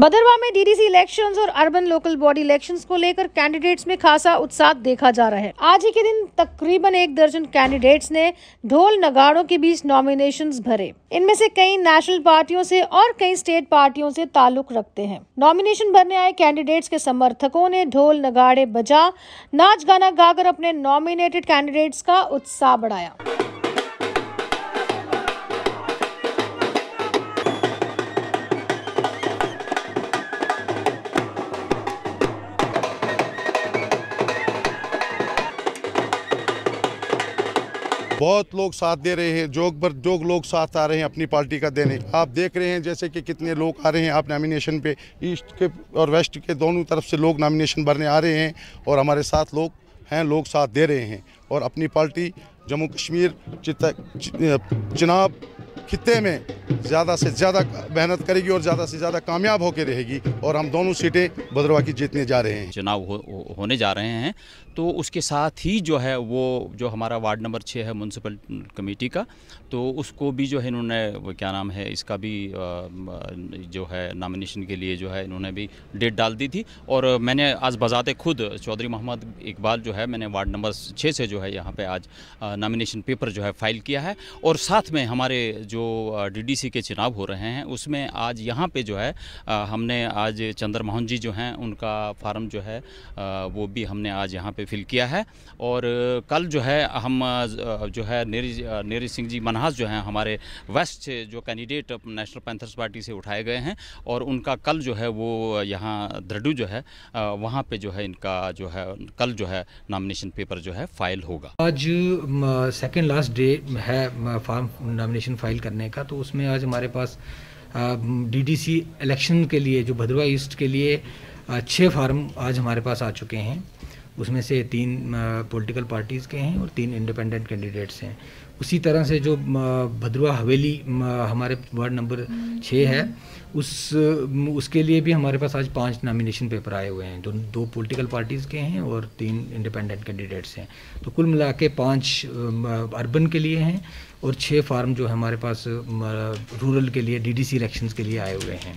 भदरवा में DDC elections और urban local body elections को लेकर कैंडिडेट्स में खासा उत्साह देखा जा रहा है आज ही के दिन तकरीबन एक दर्जन कैंडिडेट्स ने ढोल नगाड़ों के बीच नॉमिनेशंस भरे इनमें से कई नेशनल पार्टियों से और कई स्टेट पार्टियों से ताल्लुक रखते हैं नॉमिनेशन भरने आए कैंडिडेट्स के समर्थकों ने ढोल नगाड़े बजा नाच गाना गाकर अपने नॉमिनेटेड कैंडिडेट्स का उत्साह बढ़ाया बहुत लोग साथ दे रहे हैं जोग भर जो लोग साथ आ रहे हैं अपनी पार्टी का देने आप देख रहे हैं जैसे कि कितने लोग आ रहे हैं आप नॉमिनेशन पे ईस्ट के और वेस्ट के दोनों तरफ से लोग नॉमिनेशन भरने आ रहे हैं और हमारे साथ लोग हैं लोग साथ दे रहे हैं और अपनी पार्टी जम्मू कश्मीर चिनाब खत्े में ज़्यादा से ज़्यादा मेहनत करेगी और ज़्यादा से ज़्यादा कामयाब होकर रहेगी और हम दोनों सीटें भद्रवा की जीतने जा रहे हैं चुनाव हो, होने जा रहे हैं तो उसके साथ ही जो है वो जो हमारा वार्ड नंबर छः है म्यूनसिपल कमेटी का तो उसको भी जो है इन्होंने क्या नाम है इसका भी जो है नामिनेशन के लिए जो है इन्होंने भी डेट डाल दी थी और मैंने आज बजाते खुद चौधरी मोहम्मद इकबाल जो है मैंने वार्ड नंबर छः से जो है यहाँ पर आज नामिनेशन पेपर जो है फाइल किया है और साथ में हमारे जो डी सी के चुनाव हो रहे हैं उसमें आज यहाँ पे जो है आ, हमने आज चंद्र मोहन जी जो हैं उनका फार्म जो है आ, वो भी हमने आज यहाँ पे फिल किया है और कल जो है हम जो है नीरज नीरज सिंह जी मनहास जो हैं हमारे वेस्ट जो कैंडिडेट नेशनल पैंथर्स पार्टी से उठाए गए हैं और उनका कल जो है वो यहाँ द्रडू जो है वहाँ पर जो है इनका जो है कल जो है नॉमिनेशन पेपर जो है फाइल होगा आज सेकेंड लास्ट डे है फार्म नॉमिनेशन फाइल करने का तो उसमें में आज हमारे पास डीडीसी इलेक्शन के लिए जो भद्रवा ईस्ट के लिए छः फार्म आज हमारे पास आ चुके हैं उसमें से तीन पॉलिटिकल पार्टीज़ के हैं और तीन इंडिपेंडेंट कैंडिडेट्स हैं उसी तरह से जो भद्रवा हवेली हमारे वार्ड नंबर छः है उस उसके लिए भी हमारे पास आज पांच नामिनेशन पेपर आए हुए हैं जो दो पॉलिटिकल पार्टीज़ के हैं और तीन इंडिपेंडेंट कैंडिडेट्स हैं तो कुल मिला के पाँच अर्बन के लिए हैं और छः फार्म जो हमारे पास रूरल के लिए डी डी के लिए आए हुए हैं